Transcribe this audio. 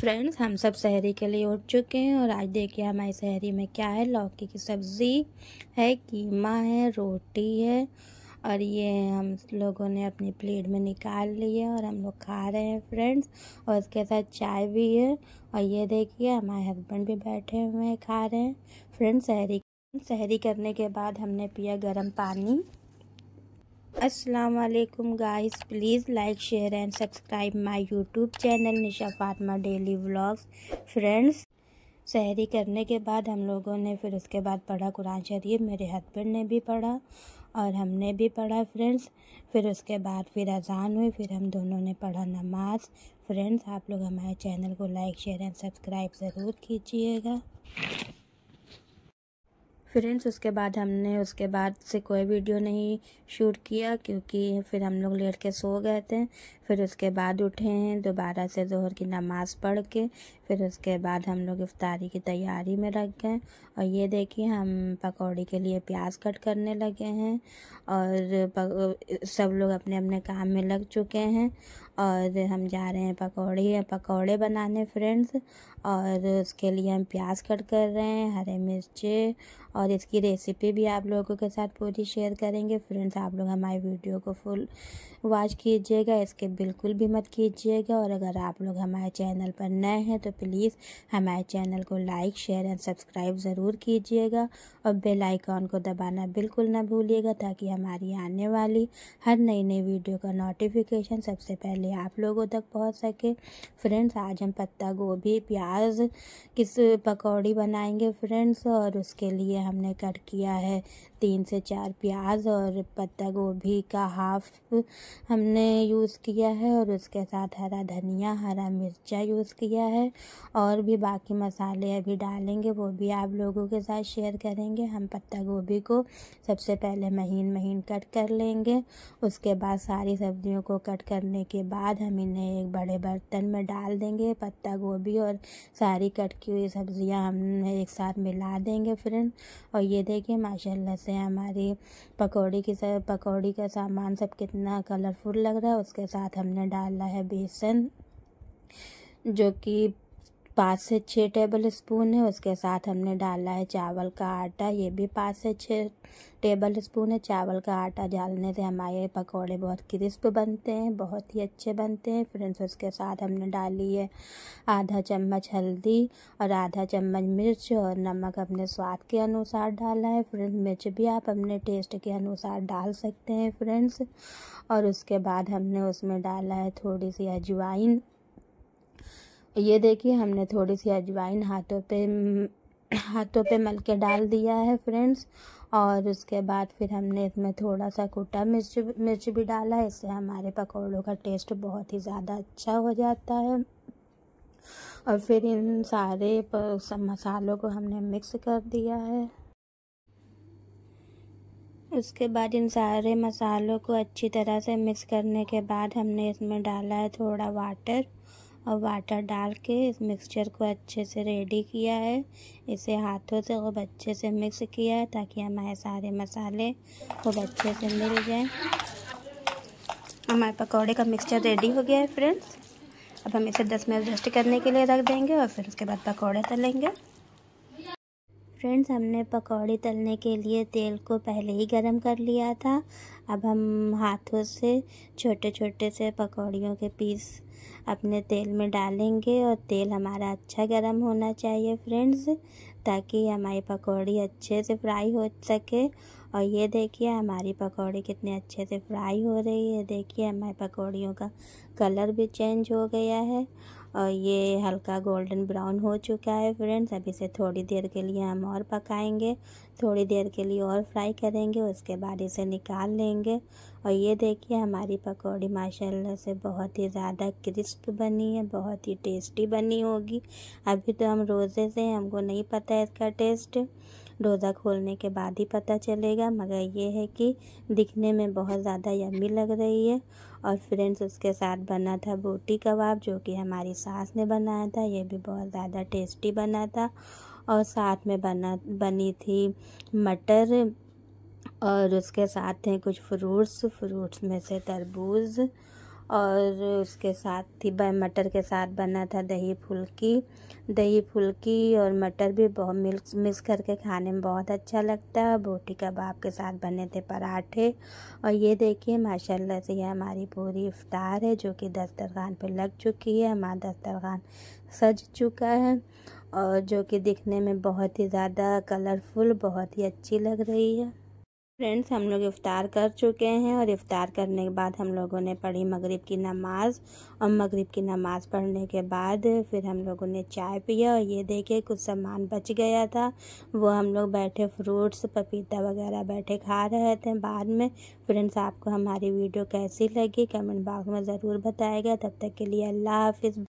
friends हम सब शहरी के लिए उठ चुके हैं और आज देखिए हमारी शहरी में क्या है लौकी की सब्ज़ी है कीमा है रोटी है और ये हम लोगों ने अपनी प्लेट में निकाल लिया है और हम लोग खा रहे हैं फ्रेंड्स और इसके साथ चाय भी है और ये देखिए हमारे हस्बैंड भी बैठे हुए हैं खा रहे हैं फ्रेंड्स शहरी शहरी करने के बाद हमने पिया गर्म पानी असलकुम guys please like share and subscribe my YouTube channel Nisha Fatma daily vlogs friends सहरी करने के बाद हम लोगों ने फिर उसके बाद पढ़ा कुरान शरीफ मेरे हस्बैंड ने भी पढ़ा और हमने भी पढ़ा फ्रेंड्स फिर उसके बाद फिर अजान हुई फिर हम दोनों ने पढ़ा नमाज फ्रेंड्स आप लोग हमारे चैनल को लाइक शेयर एंड सब्सक्राइब ज़रूर कीजिएगा फ्रेंड्स उसके बाद हमने उसके बाद से कोई वीडियो नहीं शूट किया क्योंकि फिर हम लोग लेट के सो गए थे फिर उसके बाद उठे हैं दोबारा से जोहर की नमाज़ पढ़ के फिर उसके बाद हम लोग इफ्तारी की तैयारी में लग गए और ये देखिए हम पकौड़ी के लिए प्याज कट करने लगे हैं और सब लोग अपने अपने काम में लग चुके हैं और हम जा रहे हैं पकौड़े पकौड़े बनाने फ्रेंड्स और उसके लिए हम प्याज कट कर रहे हैं हरे मिर्चे और इसकी रेसिपी भी आप लोगों के साथ पूरी शेयर करेंगे फ्रेंड्स आप लोग हमारी वीडियो को फुल वॉच कीजिएगा इसके बिल्कुल भी मत कीजिएगा और अगर आप लोग हमारे चैनल पर नए हैं तो प्लीज़ हमारे चैनल को लाइक शेयर एंड सब्सक्राइब ज़रूर कीजिएगा और बेल आइकॉन को दबाना बिल्कुल ना भूलिएगा ताकि हमारी आने वाली हर नई नई वीडियो का नोटिफिकेशन सबसे पहले प्रणाली आप लोगों तक पहुंच सके फ्रेंड्स आज हम पत्ता गोभी प्याज किस पकौड़ी बनाएंगे फ्रेंड्स और उसके लिए हमने कट किया है तीन से चार प्याज और पत्ता गोभी का हाफ हमने यूज़ किया है और उसके साथ हरा धनिया हरा मिर्चा यूज़ किया है और भी बाकी मसाले अभी डालेंगे वो भी आप लोगों के साथ शेयर करेंगे हम पत्ता गोभी को सबसे पहले महीन महीन कट कर लेंगे उसके बाद सारी सब्जियों को कट करने के बाद हम इन्हें एक बड़े बर्तन में डाल देंगे पत्ता गोभी और सारी कट की हुई सब्ज़ियाँ हम एक साथ मिला देंगे फ्रेंड और ये देखिए माशाल्लाह से हमारी पकौड़ी की सब पकौड़ी का सामान सब कितना कलरफुल लग रहा है उसके साथ हमने डाला है बेसन जो कि पाँच से छः टेबल स्पून है उसके साथ हमने डाला है चावल का आटा ये भी पाँच से छः टेबल स्पून है चावल का आटा डालने से हमारे पकोड़े बहुत क्रिस्प बनते हैं बहुत ही अच्छे बनते हैं फ्रेंड्स उसके साथ हमने डाली है आधा चम्मच हल्दी और आधा चम्मच मिर्च और नमक अपने स्वाद के अनुसार डाला है फ्रेंड्स मिर्च भी आप अपने टेस्ट के अनुसार डाल सकते हैं फ्रेंड्स और उसके बाद हमने उसमें डाला है थोड़ी सी अजवाइन ये देखिए हमने थोड़ी सी अजवाइन हाथों पे हाथों पे मल के डाल दिया है फ्रेंड्स और उसके बाद फिर हमने इसमें थोड़ा सा कुटा मिर्च मिर्च भी डाला है इससे हमारे पकौड़ों का टेस्ट बहुत ही ज़्यादा अच्छा हो जाता है और फिर इन सारे मसालों को हमने मिक्स कर दिया है उसके बाद इन सारे मसालों को अच्छी तरह से मिक्स करने के बाद हमने इसमें डाला है थोड़ा वाटर और वाटर डाल के इस मिक्सचर को अच्छे से रेडी किया है इसे हाथों से खूब अच्छे से मिक्स किया है ताकि हमारे सारे मसाले खूब अच्छे से मिल जाए हमारे पकौड़े का मिक्सचर रेडी हो गया है फ्रेंड्स अब हम इसे 10 मिनट रेस्ट करने के लिए रख देंगे और फिर उसके बाद पकौड़े तलेंगे फ्रेंड्स हमने पकौड़े तलने के लिए तेल को पहले ही गर्म कर लिया था अब हम हाथों से छोटे छोटे से पकौड़ियों के पीस अपने तेल में डालेंगे और तेल हमारा अच्छा गर्म होना चाहिए फ्रेंड्स ताकि हमारी पकौड़ी अच्छे से फ्राई हो सके और ये देखिए हमारी पकौड़ी कितने अच्छे से फ्राई हो रही है देखिए हमारी पकौड़ियों का कलर भी चेंज हो गया है और ये हल्का गोल्डन ब्राउन हो चुका है फ्रेंड्स अभी इसे थोड़ी देर के लिए हम और पकाएंगे थोड़ी देर के लिए और फ्राई करेंगे उसके बाद इसे निकाल लेंगे और ये देखिए हमारी पकौड़ी माशाल्लाह से बहुत ही ज़्यादा क्रिस्प बनी है बहुत ही टेस्टी बनी होगी अभी तो हम रोज़े से हमको नहीं पता है इसका टेस्ट डोजा खोलने के बाद ही पता चलेगा मगर ये है कि दिखने में बहुत ज़्यादा यम्मी लग रही है और फ्रेंड्स उसके साथ बना था बोटी कबाब जो कि हमारी सास ने बनाया था ये भी बहुत ज़्यादा टेस्टी बना था और साथ में बना बनी थी मटर और उसके साथ थे कुछ फ्रूट्स फ्रूट्स में से तरबूज और उसके साथ ही मटर के साथ बना था दही फुल्की दही फुल्की और मटर भी बहुत मिक्स मिक्स करके खाने में बहुत अच्छा लगता है बोटी कबाब के साथ बने थे पराठे और ये देखिए माशाल्लाह से यह हमारी पूरी इफ्तार है जो कि दस्तरखान पर लग चुकी है हमारा दस्तरखान सज चुका है और जो कि दिखने में बहुत ही ज़्यादा कलरफुल बहुत ही अच्छी लग रही है फ्रेंड्स हम लोग इफ़ार कर चुके हैं और इफ्तार करने के बाद हम लोगों ने पढ़ी मगरिब की नमाज़ और मगरिब की नमाज़ पढ़ने के बाद फिर हम लोगों ने चाय पिया और ये देखे कुछ सामान बच गया था वो हम लोग बैठे फ्रूट्स पपीता वगैरह बैठे खा रहे थे बाद में फ्रेंड्स आपको हमारी वीडियो कैसी लगी कमेंट बॉक्स में ज़रूर बताएगा तब तक के लिए अल्लाह हाफिज़